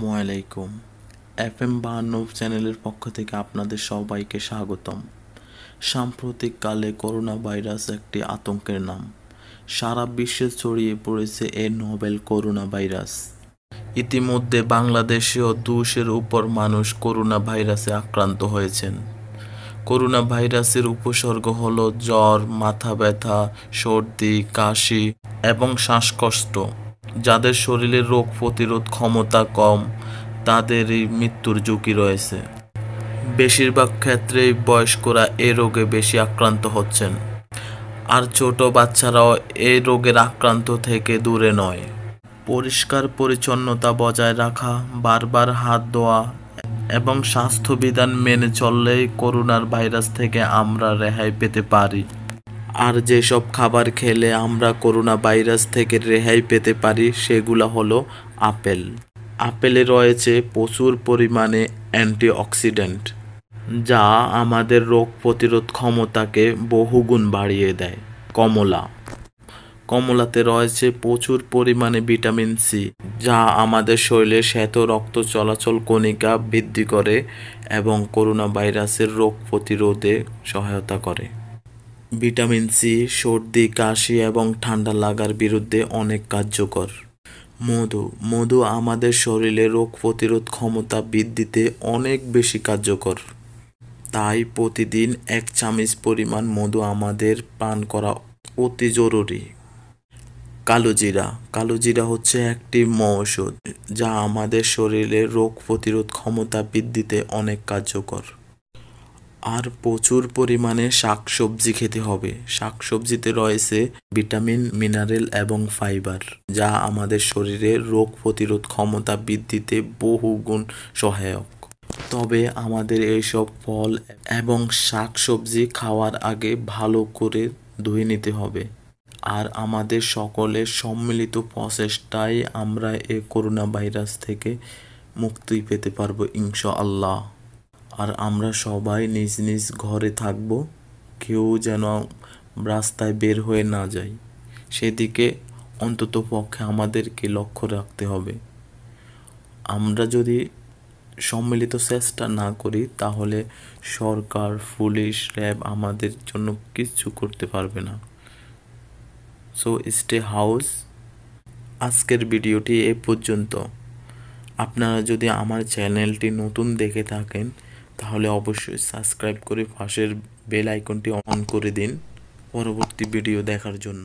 আসসালামু আলাইকুম F M বাহান্ন চ্যানেলের পক্ষ থেকে আপনাদের সবাইকে স্বাগতম সাম্প্রতিক কালে করোনা ভাইরাস একটি আতঙ্কের নাম সারা বিশ্বে ছড়িয়ে পড়েছে এ নোবেল করোনা ভাইরাস ইতিমধ্যে বাংলাদেশেও দুশের উপর মানুষ করোনা ভাইরাসে আক্রান্ত হয়েছেন করোনা ভাইরাসের উপসর্গ হল জ্বর মাথা ব্যথা সর্দি কাশি এবং শ্বাসকষ্ট যাদের শরীরে রোগ প্রতিরোধ ক্ষমতা কম তাদেরই মৃত্যুর ঝুঁকি রয়েছে বেশিরভাগ ক্ষেত্রেই বয়স্করা এ রোগে বেশি আক্রান্ত হচ্ছেন আর ছোট বাচ্চারাও এই রোগের আক্রান্ত থেকে দূরে নয় পরিষ্কার পরিচ্ছন্নতা বজায় রাখা বারবার হাত ধোয়া এবং স্বাস্থ্যবিধান মেনে চললেই করোনার ভাইরাস থেকে আমরা রেহাই পেতে পারি আর যেসব খাবার খেলে আমরা করোনা ভাইরাস থেকে রেহাই পেতে পারি সেগুলো হলো আপেল আপেলে রয়েছে প্রচুর পরিমাণে অ্যান্টিঅক্সিডেন্ট যা আমাদের রোগ প্রতিরোধ ক্ষমতাকে বহুগুণ বাড়িয়ে দেয় কমলা কমলাতে রয়েছে প্রচুর পরিমাণে ভিটামিন সি যা আমাদের শরীরে শ্বেত রক্ত চলাচল কণিকা বৃদ্ধি করে এবং করোনা ভাইরাসের রোগ প্রতিরোধে সহায়তা করে ভিটামিন সি সর্দি কাশি এবং ঠান্ডা লাগার বিরুদ্ধে অনেক কার্যকর মধু মধু আমাদের শরীরে রোগ প্রতিরোধ ক্ষমতা বৃদ্ধিতে অনেক বেশি কার্যকর তাই প্রতিদিন এক চামচ পরিমাণ মধু আমাদের পান করা অতি জরুরি কালোজিরা কালোজিরা হচ্ছে একটি ম ওষুধ যা আমাদের শরীরে রোগ প্রতিরোধ ক্ষমতা বৃদ্ধিতে অনেক কার্যকর আর প্রচুর পরিমাণে শাকসবজি খেতে হবে শাকসবজিতে রয়েছে ভিটামিন মিনারেল এবং ফাইবার যা আমাদের শরীরে রোগ প্রতিরোধ ক্ষমতা বৃদ্ধিতে বহুগুণ সহায়ক তবে আমাদের এইসব ফল এবং শাকসবজি খাওয়ার আগে ভালো করে ধুয়ে নিতে হবে আর আমাদের সকলের সম্মিলিত প্রচেষ্টায় আমরা এ করোনা ভাইরাস থেকে মুক্তি পেতে পারবো ইনশা আল্লাহ আর আমরা সবাই নিজ নিজ ঘরে থাকব কেউ যেন রাস্তায় বের হয়ে না যায় সেদিকে অন্তত পক্ষে আমাদেরকে লক্ষ্য রাখতে হবে আমরা যদি সম্মিলিত চেষ্টা না করি তাহলে সরকার পুলিশ র্যাব আমাদের জন্য কিছু করতে পারবে না সো স্টে হাউস আজকের ভিডিওটি এ পর্যন্ত আপনারা যদি আমার চ্যানেলটি নতুন দেখে থাকেন তাহলে অবশ্যই সাবস্ক্রাইব করে পাশের বেল আইকনটি অন করে দিন পরবর্তী ভিডিও দেখার জন্য